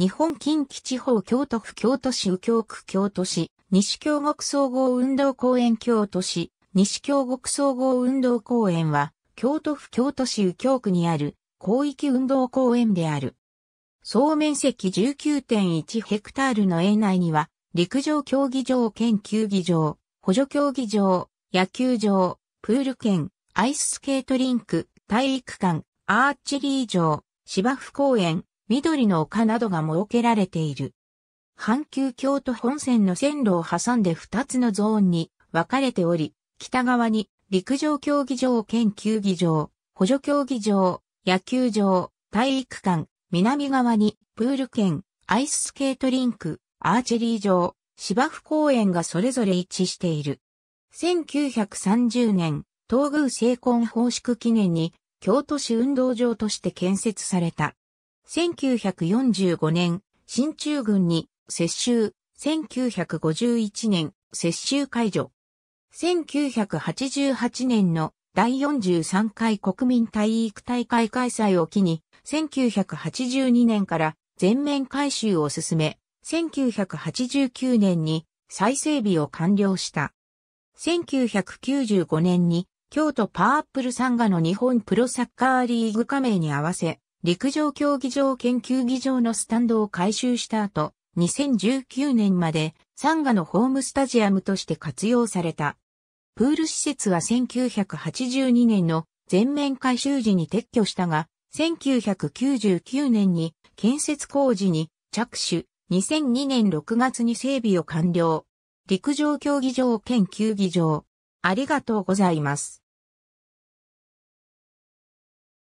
日本近畿地方京都府京都市右京区京都市、西京極総合運動公園京都市、西京極総合運動公園は、京都府京都市右京区にある広域運動公園である。総面積19.1ヘクタールの園内には、陸上競技場兼球技場、補助競技場、野球場、プール兼、アイススケートリンク、体育館、アーチェリー場、芝生公園、緑の丘などが設けられている。阪急京都本線の線路を挟んで2つのゾーンに分かれており、北側に陸上競技場兼球技場、補助競技場、野球場、体育館、南側にプール兼、アイススケートリンク、アーチェリー場、芝生公園がそれぞれ一致している。1930年、東宮成婚奉祝記念に京都市運動場として建設された。1945年、新中軍に接収、1951年、接収解除。1988年の第43回国民体育大会開催を機に、1982年から全面改修を進め、1989年に再整備を完了した。1995年に京都パーアップルサンガの日本プロサッカーリーグ加盟に合わせ、陸上競技場研究技場のスタンドを改修した後、2019年までサンガのホームスタジアムとして活用された。プール施設は1982年の全面改修時に撤去したが、1999年に建設工事に着手、2002年6月に整備を完了。陸上競技場兼球技場。ありがとうございます。